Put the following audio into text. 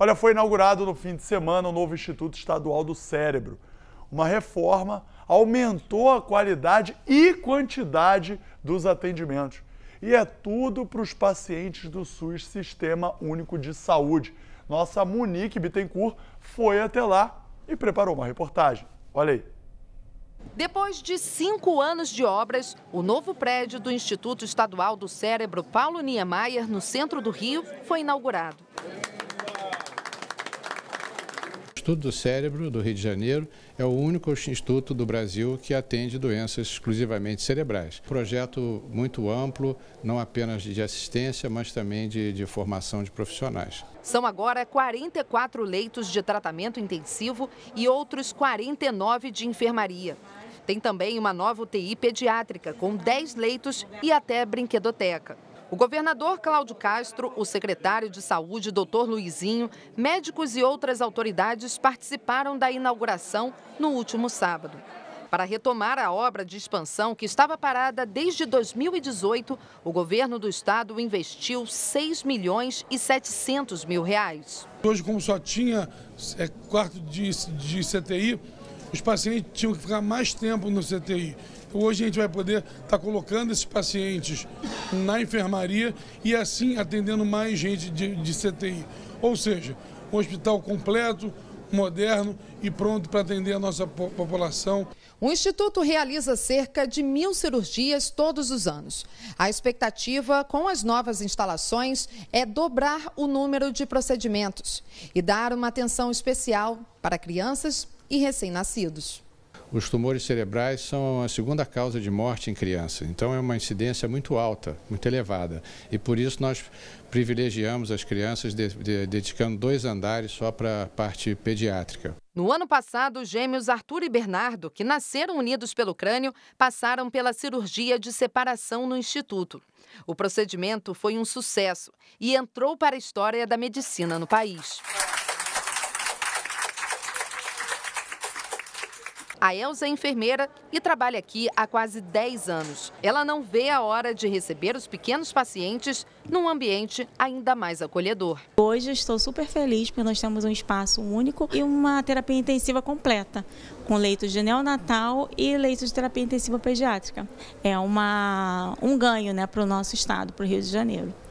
Olha, foi inaugurado no fim de semana o novo Instituto Estadual do Cérebro. Uma reforma aumentou a qualidade e quantidade dos atendimentos. E é tudo para os pacientes do SUS Sistema Único de Saúde. Nossa Monique Bittencourt foi até lá e preparou uma reportagem. Olha aí. Depois de cinco anos de obras, o novo prédio do Instituto Estadual do Cérebro Paulo Niemeyer, no centro do Rio, foi inaugurado. Instituto do Cérebro do Rio de Janeiro é o único instituto do Brasil que atende doenças exclusivamente cerebrais. Projeto muito amplo, não apenas de assistência, mas também de, de formação de profissionais. São agora 44 leitos de tratamento intensivo e outros 49 de enfermaria. Tem também uma nova UTI pediátrica, com 10 leitos e até brinquedoteca. O governador Cláudio Castro, o secretário de Saúde, doutor Luizinho, médicos e outras autoridades participaram da inauguração no último sábado. Para retomar a obra de expansão que estava parada desde 2018, o governo do estado investiu 6 milhões e 700 mil reais. Hoje, como só tinha é, quarto de CTI, os pacientes tinham que ficar mais tempo no CTI. Então, hoje a gente vai poder estar tá colocando esses pacientes na enfermaria e assim atendendo mais gente de, de CTI. Ou seja, um hospital completo, moderno e pronto para atender a nossa população. O Instituto realiza cerca de mil cirurgias todos os anos. A expectativa com as novas instalações é dobrar o número de procedimentos e dar uma atenção especial para crianças e recém-nascidos. Os tumores cerebrais são a segunda causa de morte em criança, então é uma incidência muito alta, muito elevada. E por isso nós privilegiamos as crianças, de, de, dedicando dois andares só para a parte pediátrica. No ano passado, os gêmeos Arthur e Bernardo, que nasceram unidos pelo crânio, passaram pela cirurgia de separação no Instituto. O procedimento foi um sucesso e entrou para a história da medicina no país. A Elza é enfermeira e trabalha aqui há quase 10 anos. Ela não vê a hora de receber os pequenos pacientes num ambiente ainda mais acolhedor. Hoje estou super feliz porque nós temos um espaço único e uma terapia intensiva completa, com leitos de neonatal e leitos de terapia intensiva pediátrica. É uma, um ganho né, para o nosso estado, para o Rio de Janeiro.